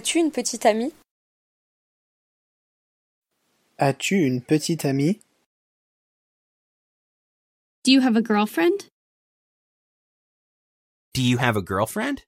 As-tu une petite amie? As-tu une petite amie? Do you have a girlfriend? Do you have a girlfriend?